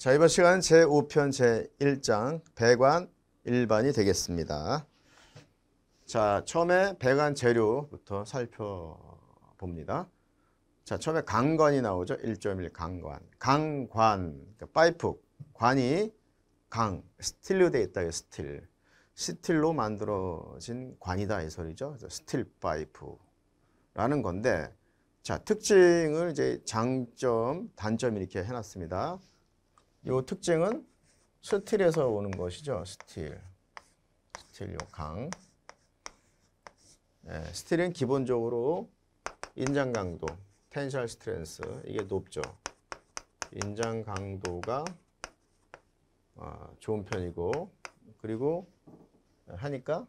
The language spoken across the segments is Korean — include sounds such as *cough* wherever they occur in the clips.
자, 이번 시간은 제5편 제1장 배관 일반이 되겠습니다. 자, 처음에 배관 재료부터 살펴봅니다. 자, 처음에 강관이 나오죠. 1.1 강관. 강관, 그러니까 파이프, 관이 강, 스틸로 되어 있다. 스틸. 스틸로 만들어진 관이다. 이 소리죠. 스틸 파이프라는 건데, 자, 특징을 이제 장점, 단점 이렇게 해놨습니다. 이 특징은 스틸에서 오는 것이죠. 스틸. 스틸 요 강. 예, 스틸은 기본적으로 인장 강도, 텐셜 스트렝스 이게 높죠. 인장 강도가 어, 좋은 편이고 그리고 하니까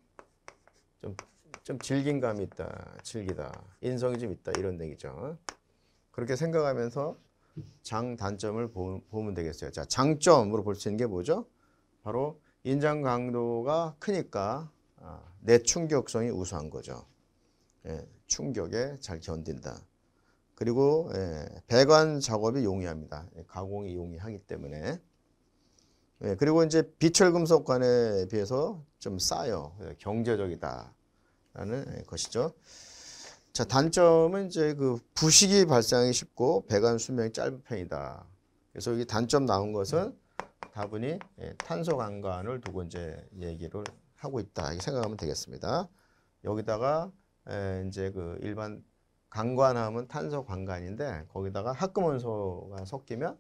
좀, 좀 질긴 감이 있다. 질기다. 인성이 좀 있다. 이런 얘기죠. 그렇게 생각하면서 장단점을 보면 되겠어요. 자, 장점으로 볼 수 있는 게 뭐죠? 바로 인장 강도가 크니까 아, 내 충격성이 우수한 거죠. 예, 충격에 잘 견딘다. 그리고 예, 배관 작업이 용이합니다. 예, 가공이 용이하기 때문에. 예, 그리고 이제 비철 금속관에 비해서 좀 싸요. 예, 경제적이다라는 예, 것이죠. 자, 단점은 이제 그 부식이 발생하기 쉽고 배관 수명이 짧은 편이다. 그래서 여기 단점 나온 것은 다분히 예, 탄소 강관을 두고 이제 얘기를 하고 있다. 이렇게 생각하면 되겠습니다. 여기다가 예, 이제 그 일반 강관하면 탄소 강관인데 거기다가 합금원소가 섞이면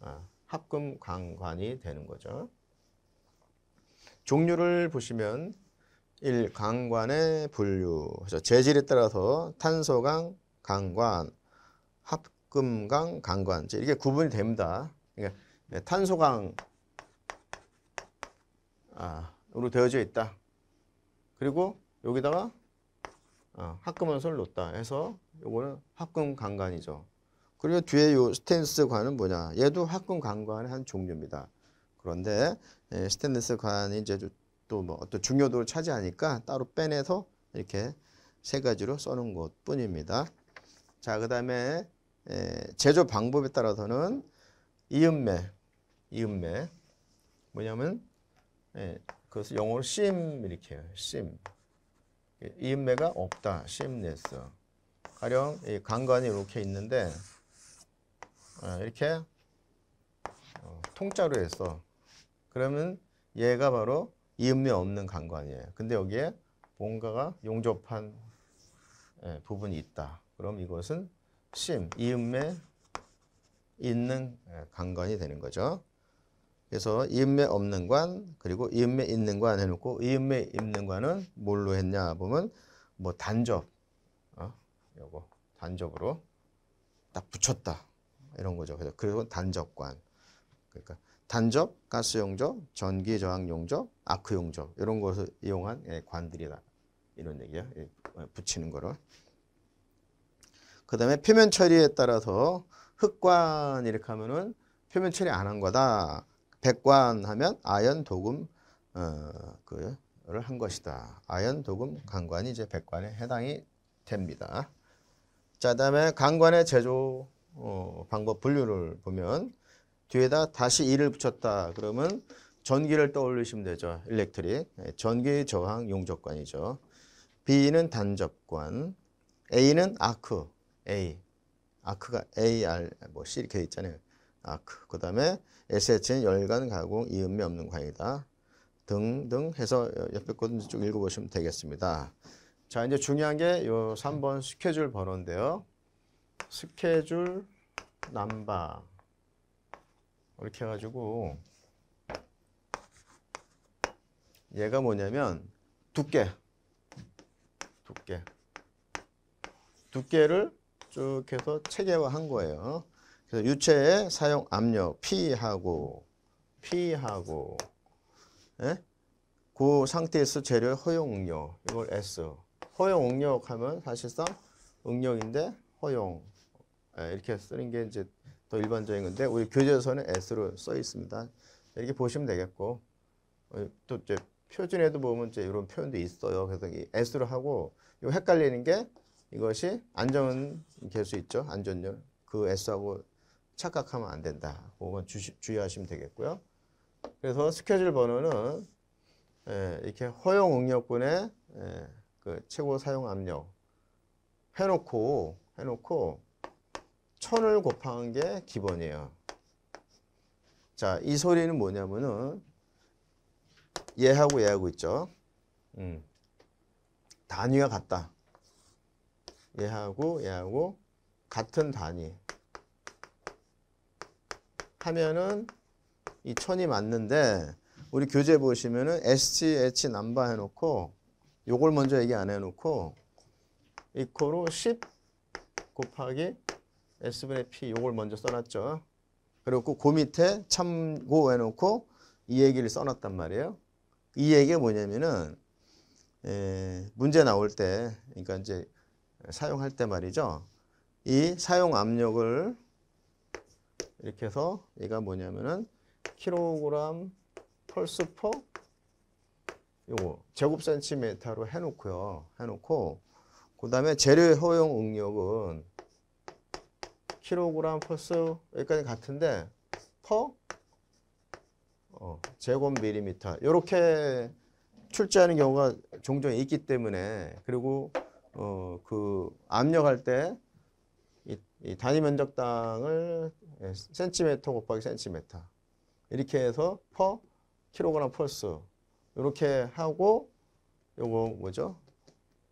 어, 합금 강관이 되는 거죠. 종류를 보시면 1. 강관의 분류. 그래서 재질에 따라서 탄소강, 강관, 합금강, 강관. 이게 렇 구분이 됩니다. 그러니까 네, 탄소강 아, 으로 되어져 있다. 그리고 여기다가 아, 합금원소를 놓다 해서 이거는 합금강관이죠. 그리고 뒤에 요스탠스관은 뭐냐? 얘도 합금강관의 한 종류입니다. 그런데 예, 스탠인스 관이 이제 또뭐 어떤 중요도를 차지하니까 따로 빼내서 이렇게 세 가지로 써는것 뿐입니다. 자, 그 다음에 제조 방법에 따라서는 이음매, 이음매 뭐냐면 예, 그것을 영어로 심 이렇게 해요. 심 이음매가 없다. 심리스 가령 이 강관이 이렇게 있는데 아, 이렇게 어, 통짜로 해서 그러면 얘가 바로 이음료 없는 강관이에요. 근데 여기에 뭔가가 용접한 예, 부분이 있다. 그럼 이것은 심, 이음매 있는 강관이 예, 되는 거죠. 그래서 이음매 없는 관, 그리고 이음매 있는 관 해놓고 이음매 있는 관은 뭘로 했냐 보면 뭐 단접, 어? 요거 단접으로 딱 붙였다. 이런 거죠. 그래서 단접관. 그러니까 단접, 가스 용접, 전기 저항 용접, 아크 용접 이런 것을 이용한 예, 관들이다. 이런 얘기야. 예, 붙이는 거를. 그 다음에 표면 처리에 따라서 흑관 이렇게 하면은 표면 처리 안 한 거다. 백관 하면 아연 도금 어, 그를 한 것이다. 아연 도금 강관이 이제 백관에 해당이 됩니다. 자, 다음에 강관의 제조 어, 방법 분류를 보면 뒤에다 다시 2를 붙였다. 그러면 전기를 떠올리시면 되죠. 일렉트릭. 네, 전기 저항 용접관이죠. B는 단접관. A는 아크. A. 아크가 A, R, 뭐 C 이렇게 있잖아요. 아크. 그 다음에 SH는 열간 가공 이음이 없는 광이다. 등등 해서 옆에 것도 쭉 읽어보시면 되겠습니다. 자, 이제 중요한 게 요 3번 스케줄 번호인데요. 스케줄 남바. 이렇게 해가지고 얘가 뭐냐면 두께 두께 두께를 쭉 해서 체계화한 거예요. 그래서 유체의 사용 압력 P하고 P하고 예? 그 상태에서 재료의 허용응력 이걸 S 허용응력 하면 사실상 응력인데 허용 예, 이렇게 쓰는 게 이제 더 일반적인 건데 우리 교재에서는 S로 써 있습니다. 이렇게 보시면 되겠고 어, 또 이제 표준에도 보면 이제 이런 표현도 있어요. 그래서 이 S로 하고 이 헷갈리는 게 이것이 안전 개수 있죠. 안전율 그 S하고 착각하면 안 된다. 그건 주시, 주의하시면 되겠고요. 그래서 스케줄 번호는 예, 이렇게 허용 응력분의 예, 그 최고 사용 압력 해놓고 해놓고 1 0 0 0을곱하는게 기본이에요. 자, 이 소리는 뭐냐면은 얘하고 얘하고 있죠. 음. 단위가 같다. 얘하고 얘하고 같은 단위. 하면은 이1 0 0 0이 맞는데 우리 교재 보시면은 STH 남바 해놓고 요걸 먼저 얘기 안 해놓고 이코로 10 곱하기 S분의 P 이걸 먼저 써놨죠. 그리고 그 밑에 참고해놓고 이 얘기를 써놨단 말이에요. 이 얘기가 뭐냐면은 에, 문제 나올 때 그러니까 이제 사용할 때 말이죠. 이 사용 압력을 이렇게 해서 얘가 뭐냐면은 킬로그램 펄스 퍼 요거 제곱 센티미터로 해놓고요. 해놓고 그 다음에 재료 허용 응력은 킬로그램 퍼스 여기까지 같은데 퍼 어, 제곱 밀리미터 이렇게 출제하는 경우가 종종 있기 때문에 그리고 어, 그 압력할 때 이, 이 단위 면적당을 예, 센티미터 곱하기 센티미터 이렇게 해서 퍼 킬로그램 펄스 이렇게 하고 요거 뭐죠?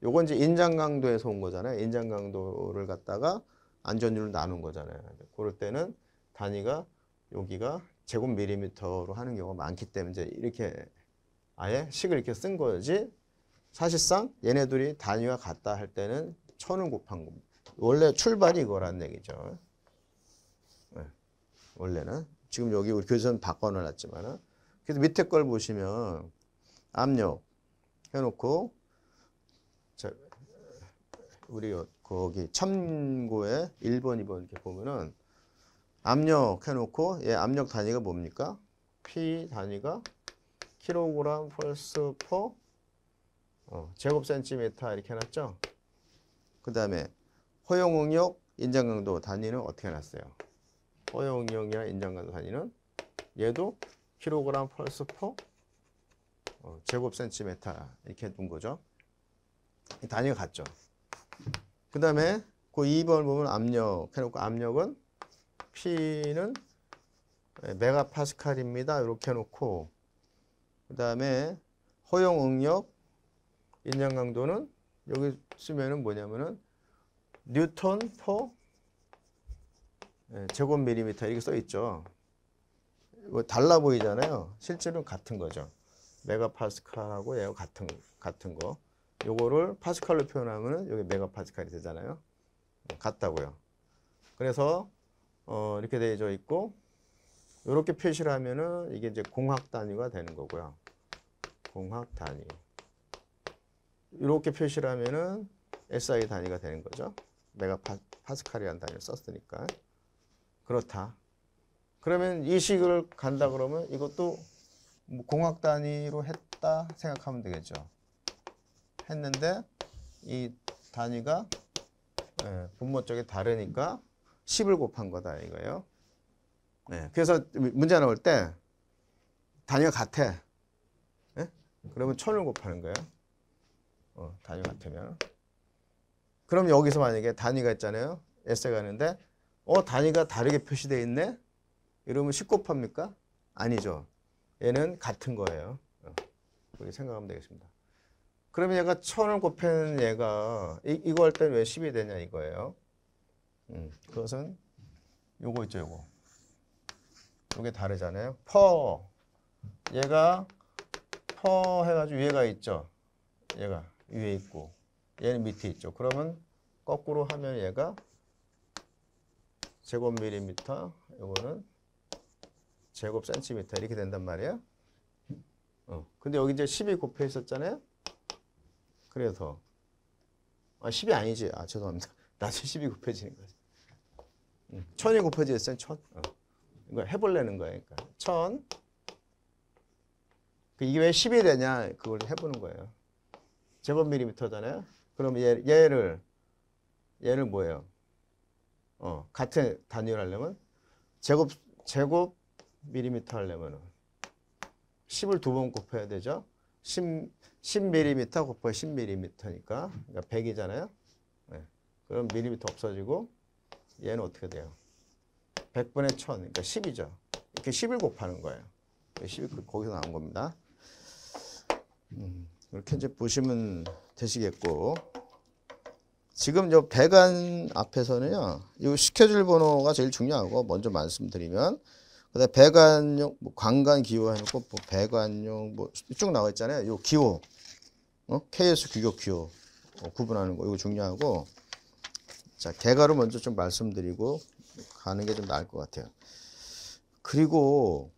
요건 이제 인장 강도에서 온 거잖아요. 인장 강도를 갖다가 안전율을 나눈 거잖아요. 그럴 때는 단위가 여기가 제곱 밀리미터로 하는 경우가 많기 때문에 이제 이렇게 아예 식을 이렇게 쓴 거지 사실상 얘네들이 단위와 같다 할 때는 천을 곱한 겁니다. 원래 출발이 이거란 얘기죠. 네. 원래는 지금 여기 우리 교재는 바꿔놨지만 그래서 밑에 걸 보시면 압력 해놓고 우리 거기 참고에 1번, 2번 이렇게 보면은 압력 해놓고 얘 예, 압력 단위가 뭡니까? P 단위가 킬로그램 펄스 퍼 어, 제곱 센티미터 이렇게 해놨죠? 그 다음에 허용응력 인장강도 단위는 어떻게 해놨어요? 허용응력이나 인장강도 단위는 얘도 킬로그램 펄스 퍼 어, 제곱 센티미터 이렇게 둔 거죠. 단위가 같죠. 그 다음에 그 2번 보면 압력 해놓고 압력은 P는 메가파스칼입니다. 이렇게 해놓고 그 다음에 허용응력 인장강도는 여기 쓰면은 뭐냐면은 뉴턴 퍼 예, 제곱밀리미터 이렇게 써 있죠. 뭐 달라 보이잖아요. 실제로는 같은 거죠. 메가파스칼하고 얘가 같은 같은 거. 요거를 파스칼로 표현하면 여기 메가파스칼이 되잖아요. 네, 같다고요. 그래서 어, 이렇게 되어 있고 이렇게 표시를 하면은 이게 이제 공학 단위가 되는 거고요. 공학 단위. 이렇게 표시를 하면은 SI 단위가 되는 거죠. 메가파스칼이라는 단위를 썼으니까. 그렇다. 그러면 이 식을 간다 그러면 이것도 뭐 공학 단위로 했다 생각하면 되겠죠. 했는데 이 단위가 예, 분모 쪽이 다르니까 10을 곱한 거다 이거예요. 예, 그래서 문제 나올 때 단위가 같아. 예? 그러면 천을 곱하는 거예요. 어, 단위 같으면. 그럼 여기서 만약에 단위가 있잖아요. S가 는데어 단위가 다르게 표시되어 있네? 이러면 10 곱합니까? 아니죠. 얘는 같은 거예요. 어, 그렇게 생각하면 되겠습니다. 그러면 얘가 1 0 0 0을곱해는 얘가 이, 이거 할 때는 왜 10이 되냐 이거예요. 음, 그것은 요거 있죠, 요거. 요게 다르잖아요. 퍼. 얘가 퍼 해가지고 위에가 있죠. 얘가 위에 있고 얘는 밑에 있죠. 그러면 거꾸로 하면 얘가 제곱 밀리미터 요거는 제곱 센티미터 이렇게 된단 말이에요. 어. 근데 여기 이제 10이 곱해 있었잖아요. 그래서 아, 10이 아니지. 아, 죄송합니다. *laughs* 나중 10이 곱해지는 거지. 응. 음. 천이 곱해지어요 천? 어. 이거 해보려는 거야. 그러니까. 천. 그 이게 왜 10이 되냐? 그걸 해보는 거예요. 제곱밀리미터잖아요. 그럼 얘, 얘를, 얘를 뭐예요? 어, 같은 단위로 하려면 제곱, 제곱 밀리미터 하려면 10을 두 번 곱해야 되죠. 10, 10mm 곱하기 10mm니까 그러니까 100이잖아요. 네. 그럼 밀리미터 없어지고 얘는 어떻게 돼요? 100분의 1000 그러니까 10이죠. 이렇게 10을 곱하는 거예요. 10이 그러니까 그 거기서 나온 겁니다. 음, 이렇게 이제 보시면 되시겠고 지금 요 배관 앞에서는요. 이 시켜줄 번호가 제일 중요하고 먼저 말씀드리면 그다음 배관용 뭐 관관 기호 해놓고 뭐 배관용 뭐쭉 나와 있잖아요. 요 기호 어? KS 규격 기호 어, 구분하는 거 이거 중요하고 자 개가로 먼저 좀 말씀드리고 가는 게 좀 나을 것 같아요. 그리고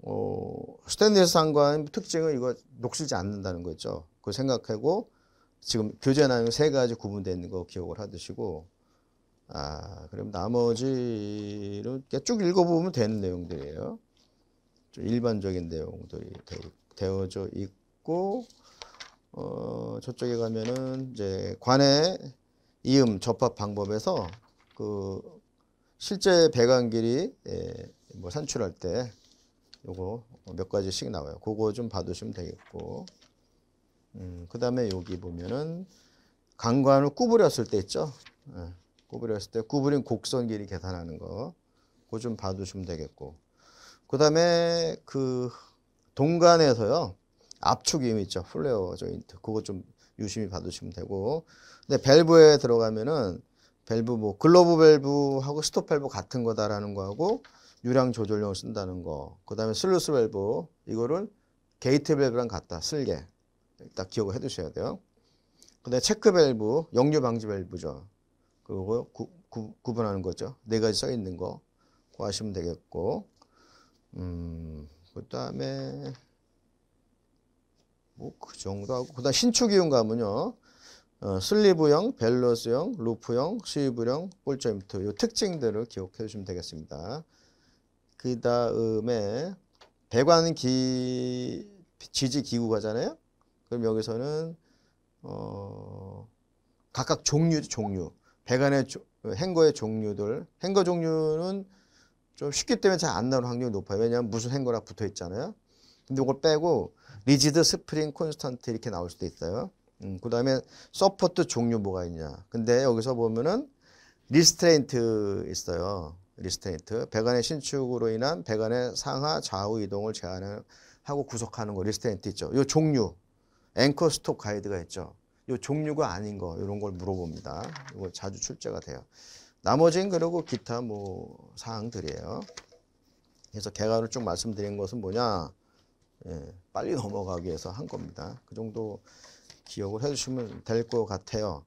어, 스탠레 상관 특징은 이거 녹슬지 않는다는 거죠. 그 생각하고 지금 교재 나용 세 가지 구분되어 있는 거 기억을 하듯이고 아, 그럼 나머지로 쭉 읽어보면 되는 내용들이에요. 좀 일반적인 내용들이 되, 어져 있고, 어, 저쪽에 가면은 이제 관의 이음 접합 방법에서 그 실제 배관 길이 예, 뭐 산출할 때 요거 몇 가지씩 나와요. 그거 좀 봐두시면 되겠고, 음, 그 다음에 여기 보면은 강관을 구부렸을 때 있죠. 예. 구부렸을 때 구부린 곡선 길이 계산하는 거. 그거 좀 봐두시면 되겠고. 그 다음에 그 동간에서요. 압축 이미 있죠. 플레어 조인트. 그거 좀 유심히 봐두시면 되고. 근데 밸브에 들어가면은 밸브 뭐 글로브 밸브하고 스톱 밸브 같은 거다라는 거하고 유량 조절용 쓴다는 거. 그 다음에 슬루스 밸브. 이거를 게이트 밸브랑 같다. 쓸개. 딱 기억을 해 두셔야 돼요. 근데 체크 밸브, 역류 방지 밸브죠. 그거 구, 구, 구분하는 거죠. 네 가지 써 있는 거 구하시면 되겠고, 음, 뭐 그 다음에 뭐그 정도 하고 그다음 신축이용 가면요. 어, 슬리브형, 밸런스형, 루프형, 스위브형, 볼조인트 이 특징들을 기억해 주시면 되겠습니다. 그 다음에 배관 기 지지 기구가잖아요. 그럼 여기서는 어 각각 종류 종류 배관의 행거의 종류들 행거 종류는 좀 쉽기 때문에 잘 안 나오는 확률이 높아요 왜냐하면 무슨 행거랑 붙어 있잖아요 근데 이걸 빼고 리지드 스프링 콘스턴트 이렇게 나올 수도 있어요 음, 그 다음에 서포트 종류 뭐가 있냐 근데 여기서 보면은 리스트레인트 있어요 리스트레인트 배관의 신축으로 인한 배관의 상하 좌우 이동을 제한하고 구속하는 거 리스트레인트 있죠 이 종류 앵커 스톱 가이드가 있죠 요 종류가 아닌 거 이런 걸 물어봅니다. 이거 자주 출제가 돼요. 나머지는 그러고 기타 뭐 사항들이에요. 그래서 개괄을 쭉 말씀드린 것은 뭐냐? 예, 빨리 넘어가기 위해서 한 겁니다. 그 정도 기억을 해주시면 될 것 같아요.